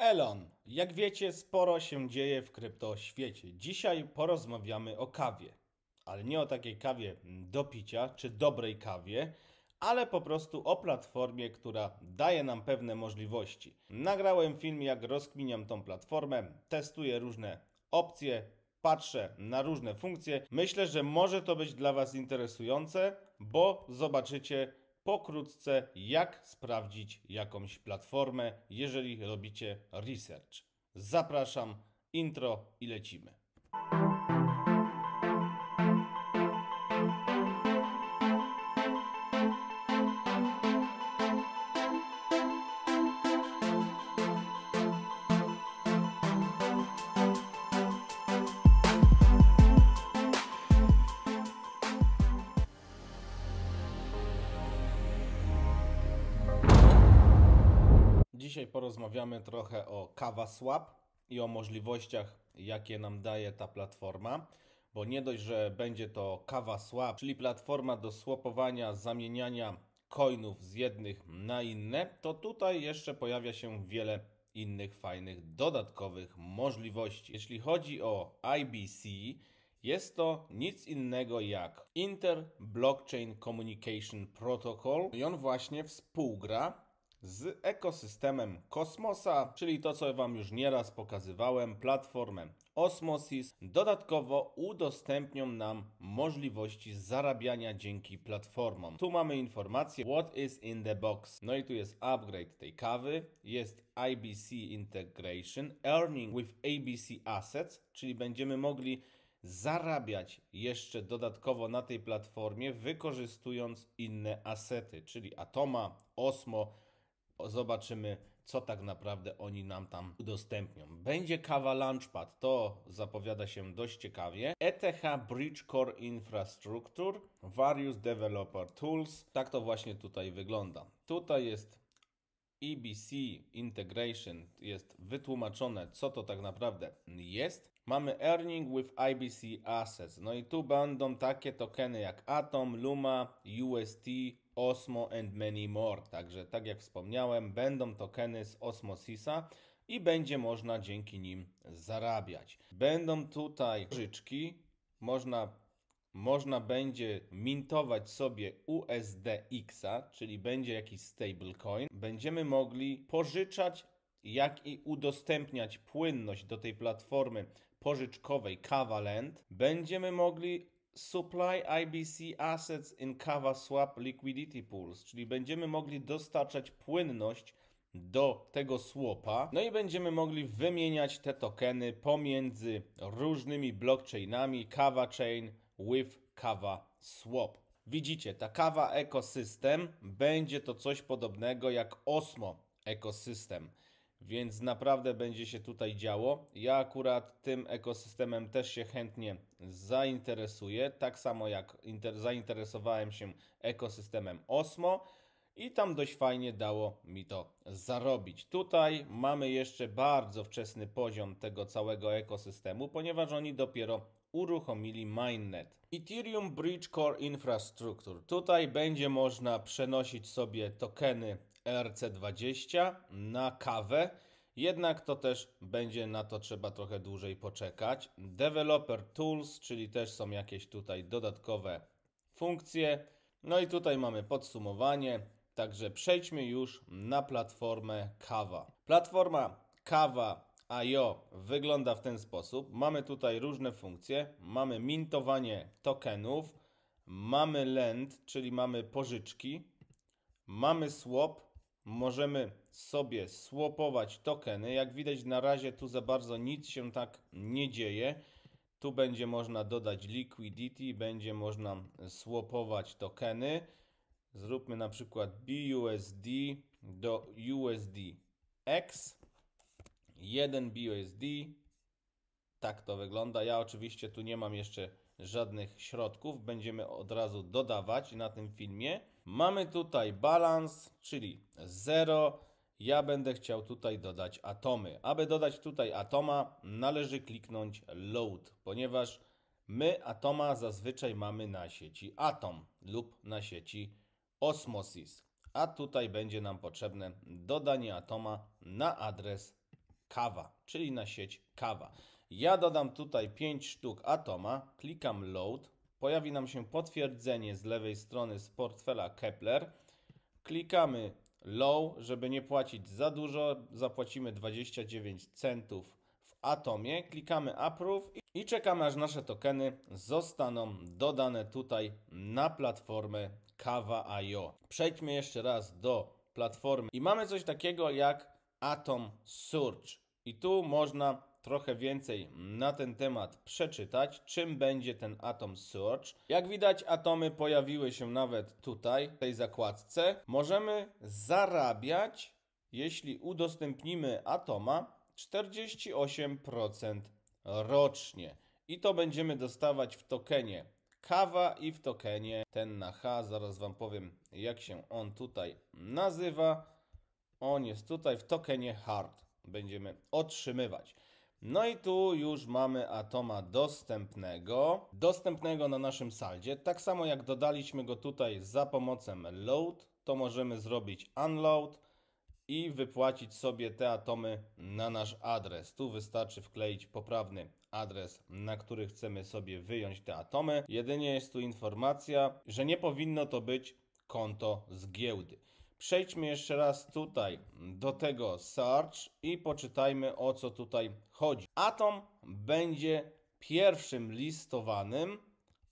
Elon. Jak wiecie, sporo się dzieje w kryptoświecie. Dzisiaj porozmawiamy o kawie. Ale nie o takiej kawie do picia czy dobrej kawie, ale po prostu o platformie, która daje nam pewne możliwości. Nagrałem film, jak rozkminiam tą platformę, testuję różne opcje, patrzę na różne funkcje. Myślę, że może to być dla Was interesujące, bo zobaczycie, pokrótce, jak sprawdzić jakąś platformę, jeżeli robicie research. Zapraszam, intro i lecimy. porozmawiamy trochę o Kawaswap i o możliwościach, jakie nam daje ta platforma. Bo nie dość, że będzie to Kawaswap, czyli platforma do swapowania, zamieniania coinów z jednych na inne, to tutaj jeszcze pojawia się wiele innych fajnych dodatkowych możliwości. Jeśli chodzi o IBC, jest to nic innego jak Inter Blockchain Communication Protocol i on właśnie współgra z ekosystemem Kosmosa, czyli to, co Wam już nieraz pokazywałem, platformę Osmosis. Dodatkowo udostępnią nam możliwości zarabiania dzięki platformom. Tu mamy informację What is in the box. No i tu jest upgrade tej kawy, jest IBC Integration, Earning with ABC Assets, czyli będziemy mogli zarabiać jeszcze dodatkowo na tej platformie, wykorzystując inne asety, czyli Atoma, Osmo, zobaczymy, co tak naprawdę oni nam tam udostępnią. Będzie kawa Launchpad, to zapowiada się dość ciekawie. ETH Bridge Core Infrastructure, Various Developer Tools, tak to właśnie tutaj wygląda. Tutaj jest EBC Integration jest wytłumaczone, co to tak naprawdę jest. Mamy Earning with IBC Assets. No i tu będą takie tokeny jak Atom, Luma, UST, Osmo and many more. Także tak jak wspomniałem, będą tokeny z Osmosisa i będzie można dzięki nim zarabiać. Będą tutaj życzki, można, można będzie mintować sobie USDX-a, czyli będzie jakiś stablecoin. Będziemy mogli pożyczać jak i udostępniać płynność do tej platformy pożyczkowej Kavalent, będziemy mogli Supply IBC Assets in Kava Swap Liquidity Pools, czyli będziemy mogli dostarczać płynność do tego słopa, no i będziemy mogli wymieniać te tokeny pomiędzy różnymi blockchainami Kava Chain with Kava Swap. Widzicie, ta Kava ekosystem będzie to coś podobnego jak Osmo ekosystem. Więc naprawdę będzie się tutaj działo. Ja akurat tym ekosystemem też się chętnie zainteresuję, tak samo jak zainteresowałem się ekosystemem Osmo i tam dość fajnie dało mi to zarobić. Tutaj mamy jeszcze bardzo wczesny poziom tego całego ekosystemu, ponieważ oni dopiero uruchomili Mainnet. Ethereum Bridge Core Infrastructure. Tutaj będzie można przenosić sobie tokeny RC 20 na kawę. Jednak to też będzie na to trzeba trochę dłużej poczekać. Developer Tools, czyli też są jakieś tutaj dodatkowe funkcje. No i tutaj mamy podsumowanie. Także przejdźmy już na platformę Kawa. Platforma Kawa IO wygląda w ten sposób. Mamy tutaj różne funkcje. Mamy mintowanie tokenów, mamy lend, czyli mamy pożyczki, mamy swap, Możemy sobie swapować tokeny. Jak widać na razie tu za bardzo nic się tak nie dzieje. Tu będzie można dodać liquidity, będzie można swapować tokeny. Zróbmy na przykład BUSD do USDX. 1 BUSD. Tak to wygląda. Ja oczywiście tu nie mam jeszcze żadnych środków. Będziemy od razu dodawać na tym filmie. Mamy tutaj balans, czyli 0. Ja będę chciał tutaj dodać atomy. Aby dodać tutaj atoma, należy kliknąć load, ponieważ my atoma zazwyczaj mamy na sieci atom lub na sieci osmosis. A tutaj będzie nam potrzebne dodanie atoma na adres kawa, czyli na sieć kawa. Ja dodam tutaj 5 sztuk atoma, klikam load, pojawi nam się potwierdzenie z lewej strony z portfela Kepler. Klikamy low, żeby nie płacić za dużo. Zapłacimy 29 centów w Atomie. Klikamy approve i czekamy aż nasze tokeny zostaną dodane tutaj na platformę Kawa.io. Przejdźmy jeszcze raz do platformy i mamy coś takiego jak Atom Search. I tu można trochę więcej na ten temat przeczytać, czym będzie ten atom Search. Jak widać, atomy pojawiły się nawet tutaj, w tej zakładce. Możemy zarabiać, jeśli udostępnimy atoma, 48% rocznie. I to będziemy dostawać w tokenie kawa i w tokenie ten na H. Zaraz Wam powiem, jak się on tutaj nazywa. On jest tutaj w tokenie hard będziemy otrzymywać. No i tu już mamy atoma dostępnego, dostępnego na naszym saldzie. Tak samo jak dodaliśmy go tutaj za pomocą load, to możemy zrobić unload i wypłacić sobie te atomy na nasz adres. Tu wystarczy wkleić poprawny adres, na który chcemy sobie wyjąć te atomy. Jedynie jest tu informacja, że nie powinno to być konto z giełdy. Przejdźmy jeszcze raz tutaj do tego search i poczytajmy o co tutaj chodzi. Atom będzie pierwszym listowanym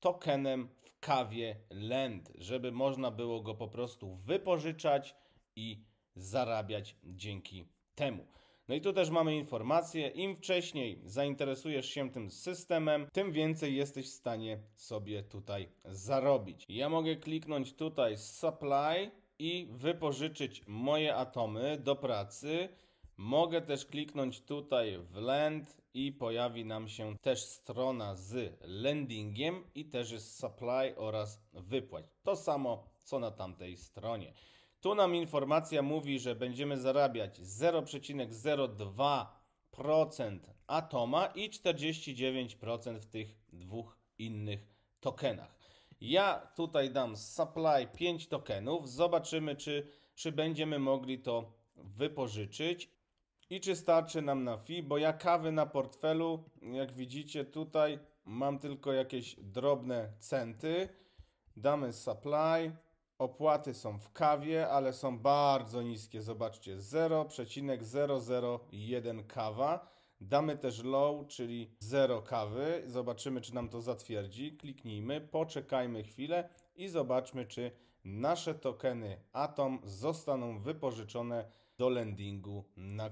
tokenem w kawie Land, żeby można było go po prostu wypożyczać i zarabiać dzięki temu. No i tu też mamy informację, im wcześniej zainteresujesz się tym systemem, tym więcej jesteś w stanie sobie tutaj zarobić. Ja mogę kliknąć tutaj supply i wypożyczyć moje atomy do pracy. Mogę też kliknąć tutaj w Lend i pojawi nam się też strona z landingiem i też jest supply oraz wypłać. To samo co na tamtej stronie. Tu nam informacja mówi, że będziemy zarabiać 0,02% atoma i 49% w tych dwóch innych tokenach. Ja tutaj dam supply 5 tokenów. Zobaczymy, czy, czy będziemy mogli to wypożyczyć i czy starczy nam na fi, bo ja kawy na portfelu, jak widzicie tutaj, mam tylko jakieś drobne centy. Damy supply. Opłaty są w kawie, ale są bardzo niskie. Zobaczcie, 0,001 kawa. Damy też low, czyli 0 kawy. Zobaczymy, czy nam to zatwierdzi. Kliknijmy, poczekajmy chwilę i zobaczmy, czy nasze tokeny Atom zostaną wypożyczone do lendingu na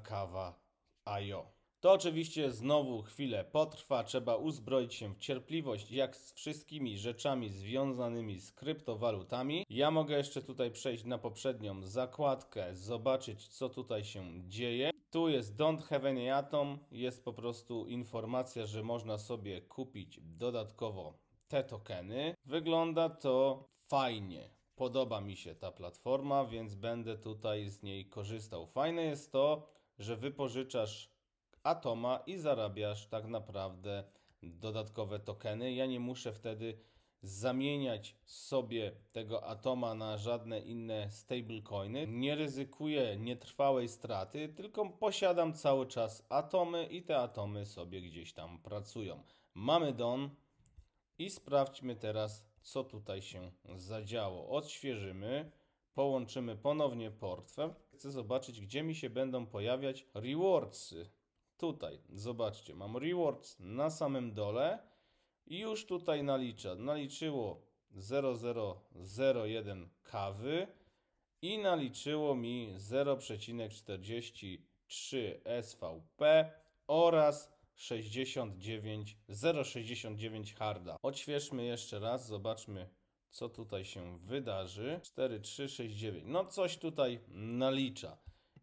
IO. To oczywiście znowu chwilę potrwa, trzeba uzbroić się w cierpliwość, jak z wszystkimi rzeczami związanymi z kryptowalutami. Ja mogę jeszcze tutaj przejść na poprzednią zakładkę, zobaczyć co tutaj się dzieje. Tu jest Don't Have Any Atom, jest po prostu informacja, że można sobie kupić dodatkowo te tokeny. Wygląda to fajnie. Podoba mi się ta platforma, więc będę tutaj z niej korzystał. Fajne jest to, że wypożyczasz atoma i zarabiasz tak naprawdę dodatkowe tokeny. Ja nie muszę wtedy zamieniać sobie tego atoma na żadne inne stablecoiny. Nie ryzykuję nietrwałej straty, tylko posiadam cały czas atomy i te atomy sobie gdzieś tam pracują. Mamy DON i sprawdźmy teraz, co tutaj się zadziało. Odświeżymy. Połączymy ponownie portfel. Chcę zobaczyć, gdzie mi się będą pojawiać rewardsy. Tutaj, zobaczcie, mam rewards na samym dole i już tutaj nalicza. Naliczyło 0,001 kawy i naliczyło mi 0,43 SVP oraz 69,069 0,69 harda. Odświeżmy jeszcze raz, zobaczmy co tutaj się wydarzy. 4369. No coś tutaj nalicza.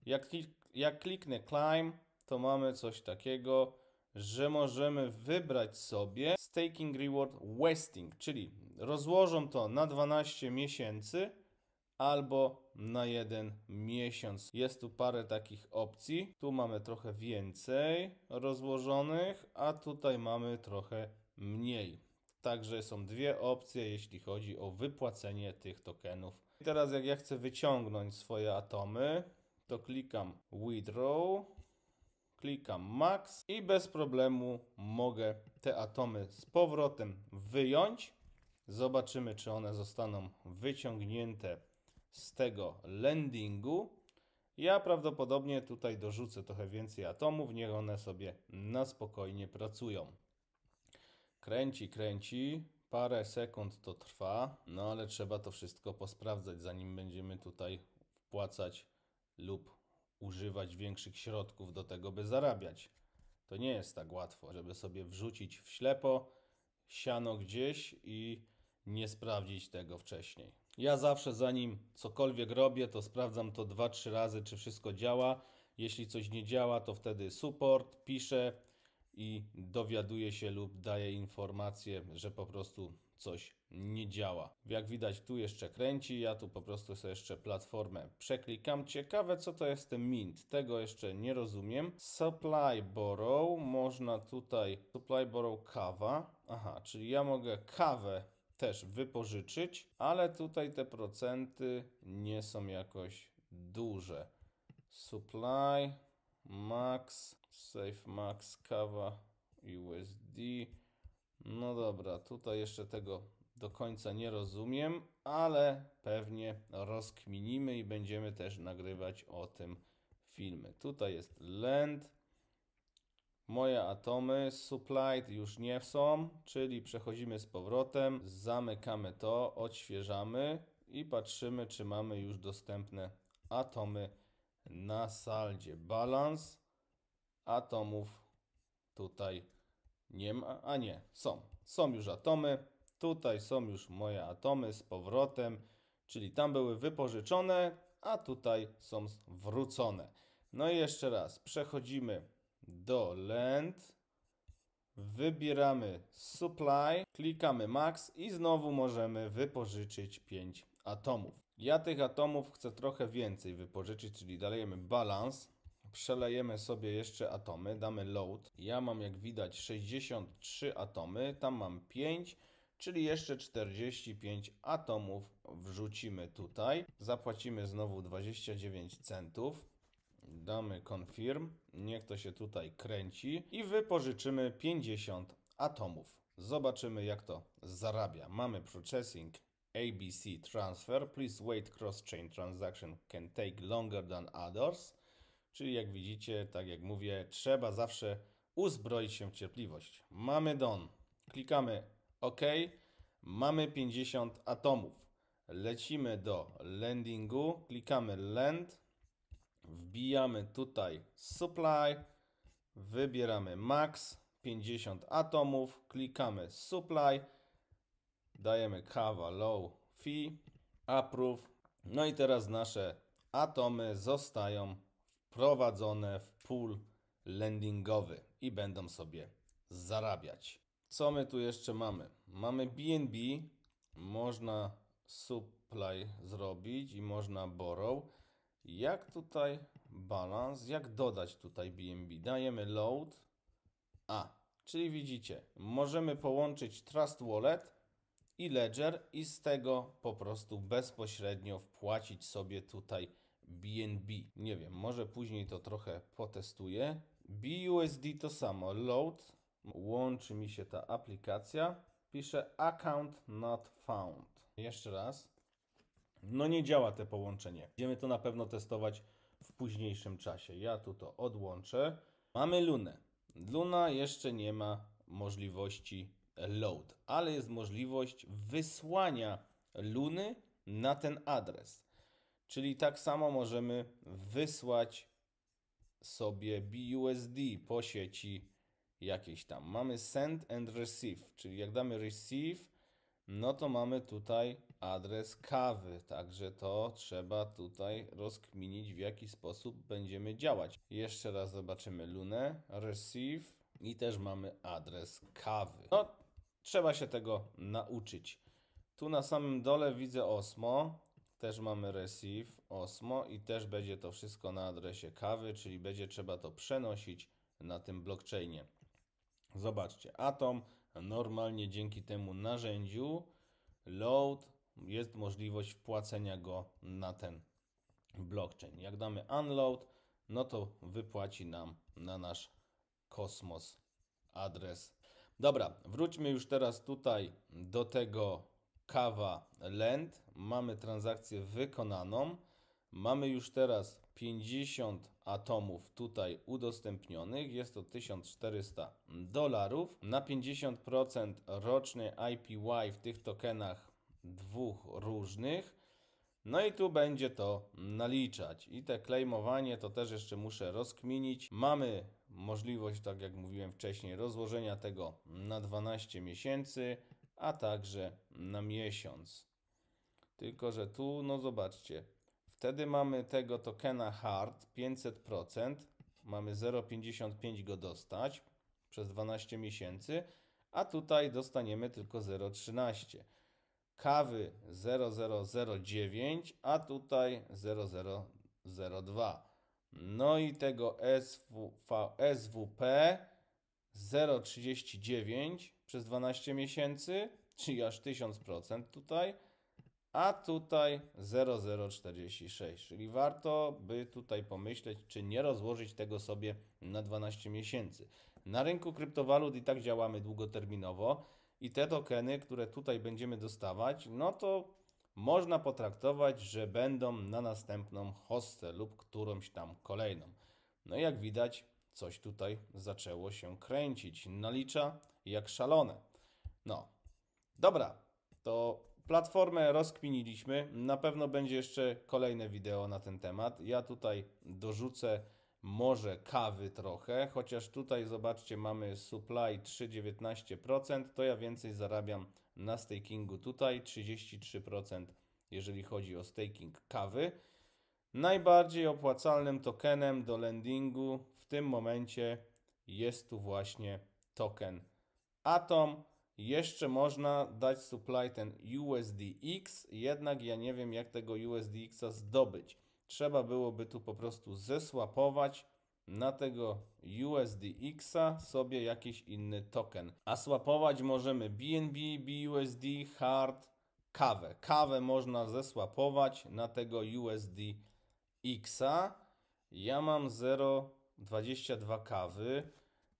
Jak, jak kliknę climb, to mamy coś takiego że możemy wybrać sobie staking reward wasting, czyli rozłożą to na 12 miesięcy albo na jeden miesiąc. Jest tu parę takich opcji. Tu mamy trochę więcej rozłożonych, a tutaj mamy trochę mniej. Także są dwie opcje, jeśli chodzi o wypłacenie tych tokenów. I teraz jak ja chcę wyciągnąć swoje atomy, to klikam withdraw klikam max i bez problemu mogę te atomy z powrotem wyjąć. Zobaczymy, czy one zostaną wyciągnięte z tego landingu. Ja prawdopodobnie tutaj dorzucę trochę więcej atomów, niech one sobie na spokojnie pracują. Kręci, kręci, parę sekund to trwa, no ale trzeba to wszystko posprawdzać, zanim będziemy tutaj wpłacać lub używać większych środków do tego, by zarabiać. To nie jest tak łatwo, żeby sobie wrzucić w ślepo siano gdzieś i nie sprawdzić tego wcześniej. Ja zawsze zanim cokolwiek robię, to sprawdzam to 2-3 razy, czy wszystko działa. Jeśli coś nie działa, to wtedy support pisze i dowiaduje się lub daje informację, że po prostu coś nie działa. Jak widać tu jeszcze kręci, ja tu po prostu sobie jeszcze platformę przeklikam. Ciekawe co to jest ten mint, tego jeszcze nie rozumiem. Supply borrow, można tutaj supply borrow kawa. Aha, czyli ja mogę kawę też wypożyczyć, ale tutaj te procenty nie są jakoś duże. Supply, max, safe max, kawa, USD. No dobra, tutaj jeszcze tego do końca nie rozumiem, ale pewnie rozkminimy i będziemy też nagrywać o tym filmy. Tutaj jest land. Moje atomy supplied już nie są, czyli przechodzimy z powrotem, zamykamy to, odświeżamy i patrzymy, czy mamy już dostępne atomy na saldzie. Balans atomów tutaj nie ma, a nie, są. Są już atomy, tutaj są już moje atomy z powrotem, czyli tam były wypożyczone, a tutaj są wrócone. No i jeszcze raz, przechodzimy do Land, wybieramy Supply, klikamy Max i znowu możemy wypożyczyć 5 atomów. Ja tych atomów chcę trochę więcej wypożyczyć, czyli dajemy balance. Przelejemy sobie jeszcze atomy, damy load. Ja mam jak widać 63 atomy, tam mam 5, czyli jeszcze 45 atomów wrzucimy tutaj. Zapłacimy znowu 29 centów. Damy confirm, niech to się tutaj kręci i wypożyczymy 50 atomów. Zobaczymy jak to zarabia. Mamy processing ABC transfer. Please wait cross-chain transaction can take longer than others. Czyli jak widzicie, tak jak mówię, trzeba zawsze uzbroić się w cierpliwość. Mamy Don. Klikamy OK. Mamy 50 atomów. Lecimy do landingu. Klikamy land. Wbijamy tutaj supply. Wybieramy max 50 atomów. Klikamy supply. Dajemy kawa low fee. Approve. No i teraz nasze atomy zostają prowadzone w pool lendingowy i będą sobie zarabiać. Co my tu jeszcze mamy? Mamy BNB, można supply zrobić i można borrow. Jak tutaj balans, jak dodać tutaj BNB? Dajemy load. A, czyli widzicie, możemy połączyć Trust Wallet i Ledger i z tego po prostu bezpośrednio wpłacić sobie tutaj BNB. Nie wiem, może później to trochę potestuję. BUSD to samo. Load. Łączy mi się ta aplikacja. Pisze account not found. Jeszcze raz. No nie działa to połączenie. Będziemy to na pewno testować w późniejszym czasie. Ja tu to odłączę. Mamy Lunę. Luna jeszcze nie ma możliwości load, ale jest możliwość wysłania Luny na ten adres. Czyli tak samo możemy wysłać sobie BUSD po sieci jakiejś tam. Mamy send and receive, czyli jak damy receive, no to mamy tutaj adres kawy, także to trzeba tutaj rozkminić w jaki sposób będziemy działać. Jeszcze raz zobaczymy lunę, receive i też mamy adres kawy. No, trzeba się tego nauczyć. Tu na samym dole widzę osmo, też mamy receive osmo i też będzie to wszystko na adresie kawy, czyli będzie trzeba to przenosić na tym blockchainie. Zobaczcie, Atom normalnie dzięki temu narzędziu load jest możliwość wpłacenia go na ten blockchain. Jak damy unload, no to wypłaci nam na nasz kosmos adres. Dobra, wróćmy już teraz tutaj do tego kawa Lend, mamy transakcję wykonaną, mamy już teraz 50 atomów tutaj udostępnionych, jest to 1400 dolarów. Na 50% roczny IPY w tych tokenach dwóch różnych. No i tu będzie to naliczać. I te klejmowanie to też jeszcze muszę rozkminić. Mamy możliwość, tak jak mówiłem wcześniej, rozłożenia tego na 12 miesięcy a także na miesiąc. Tylko, że tu, no zobaczcie, wtedy mamy tego tokena hard 500%, mamy 0,55 go dostać przez 12 miesięcy, a tutaj dostaniemy tylko 0,13. Kawy 0009, a tutaj 0002. No i tego SV, SWP 039 przez 12 miesięcy, czyli aż 1000% tutaj, a tutaj 0,046, czyli warto by tutaj pomyśleć, czy nie rozłożyć tego sobie na 12 miesięcy. Na rynku kryptowalut i tak działamy długoterminowo i te tokeny, które tutaj będziemy dostawać, no to można potraktować, że będą na następną hostę lub którąś tam kolejną. No i jak widać, coś tutaj zaczęło się kręcić. Nalicza jak szalone. No, dobra, to platformę rozkminiliśmy. Na pewno będzie jeszcze kolejne wideo na ten temat. Ja tutaj dorzucę może kawy trochę, chociaż tutaj zobaczcie, mamy supply 3,19%, to ja więcej zarabiam na stakingu tutaj, 33% jeżeli chodzi o staking kawy. Najbardziej opłacalnym tokenem do lendingu tym momencie jest tu właśnie token Atom. Jeszcze można dać supply ten USDX, jednak ja nie wiem jak tego USDX zdobyć. Trzeba byłoby tu po prostu zesłapować na tego USDX sobie jakiś inny token. A swapować możemy BNB, BUSD, Hard, kawę. Kawę można zesłapować na tego USDX. Ja mam 0 22 kawy,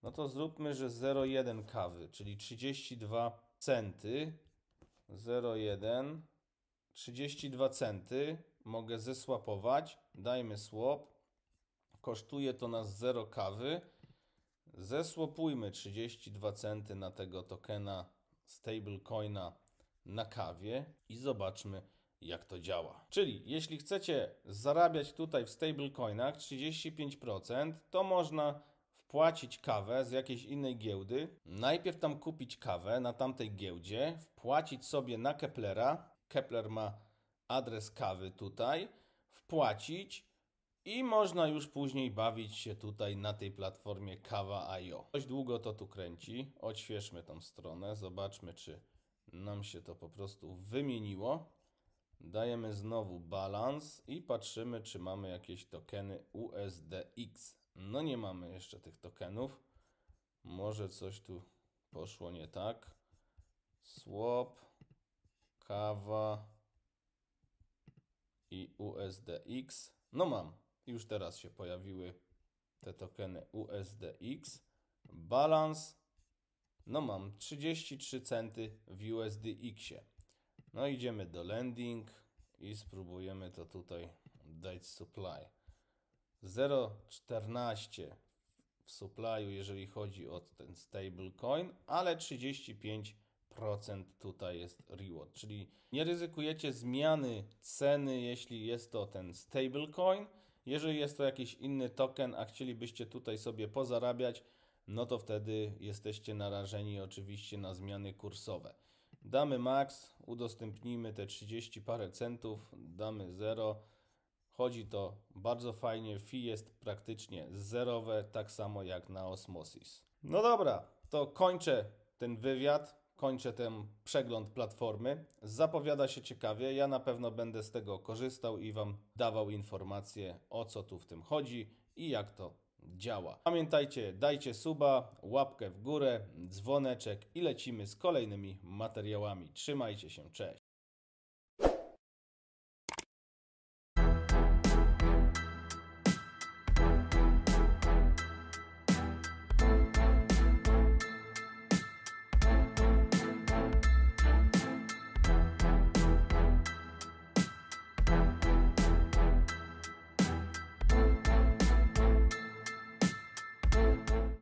no to zróbmy, że 0,1 kawy, czyli 32 centy, 0,1, 32 centy, mogę zesłapować, dajmy słop, kosztuje to nas 0 kawy, zesłopujmy 32 centy na tego tokena stablecoina na kawie i zobaczmy, jak to działa. Czyli jeśli chcecie zarabiać tutaj w stablecoinach 35%, to można wpłacić kawę z jakiejś innej giełdy, najpierw tam kupić kawę na tamtej giełdzie, wpłacić sobie na Keplera, Kepler ma adres kawy tutaj, wpłacić i można już później bawić się tutaj na tej platformie kawa.io. Dość długo to tu kręci, odświeżmy tą stronę, zobaczmy czy nam się to po prostu wymieniło. Dajemy znowu balans i patrzymy, czy mamy jakieś tokeny USDX. No nie mamy jeszcze tych tokenów. Może coś tu poszło nie tak. Swap, kawa i USDX. No mam. Już teraz się pojawiły te tokeny USDX. Balans. No mam 33 centy w USDX. -ie. No idziemy do landing i spróbujemy to tutaj dać supply. 0,14 w supplyu, jeżeli chodzi o ten stablecoin, ale 35% tutaj jest reward, czyli nie ryzykujecie zmiany ceny, jeśli jest to ten stablecoin. Jeżeli jest to jakiś inny token, a chcielibyście tutaj sobie pozarabiać, no to wtedy jesteście narażeni oczywiście na zmiany kursowe. Damy max, udostępnimy te 30 parę centów, damy 0. Chodzi to bardzo fajnie, fee jest praktycznie zerowe, tak samo jak na Osmosis. No dobra, to kończę ten wywiad, kończę ten przegląd platformy. Zapowiada się ciekawie, ja na pewno będę z tego korzystał i Wam dawał informacje o co tu w tym chodzi i jak to działa. Pamiętajcie, dajcie suba, łapkę w górę, dzwoneczek i lecimy z kolejnymi materiałami. Trzymajcie się, cześć!